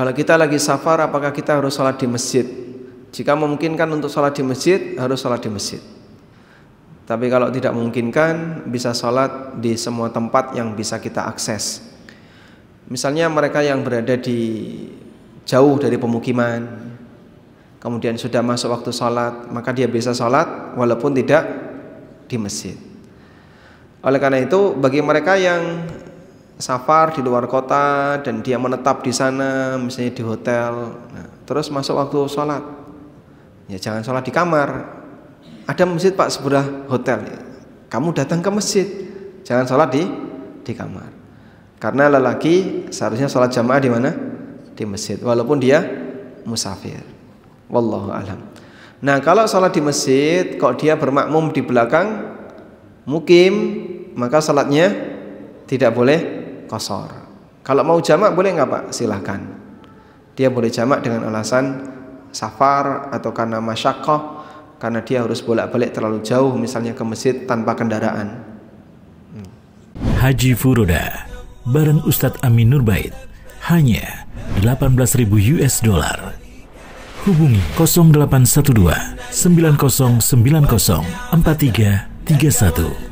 Kalau kita lagi safar apakah kita harus sholat di masjid? Jika memungkinkan untuk sholat di masjid, harus sholat di masjid. Tapi kalau tidak memungkinkan, bisa sholat di semua tempat yang bisa kita akses. Misalnya mereka yang berada di jauh dari pemukiman, kemudian sudah masuk waktu sholat, maka dia bisa sholat walaupun tidak di masjid. Oleh karena itu, bagi mereka yang safar di luar kota dan dia menetap di sana misalnya di hotel nah, terus masuk waktu sholat ya jangan sholat di kamar ada masjid pak sebelah hotel kamu datang ke masjid jangan sholat di di kamar karena lelaki seharusnya sholat jamaah di mana di masjid walaupun dia musafir wallahu alam Nah kalau sholat di masjid Kok dia bermakmum di belakang Mukim Maka sholatnya tidak boleh kosor. Kalau mau jamak boleh nggak pak? Silahkan. Dia boleh jamak dengan alasan safar atau karena masyakoh karena dia harus bolak-balik terlalu jauh misalnya ke masjid tanpa kendaraan. Hmm. Haji Furoda bareng Ustadz Amin nurbaid hanya 18.000 US dollar. Hubungi 0812 9090 4331.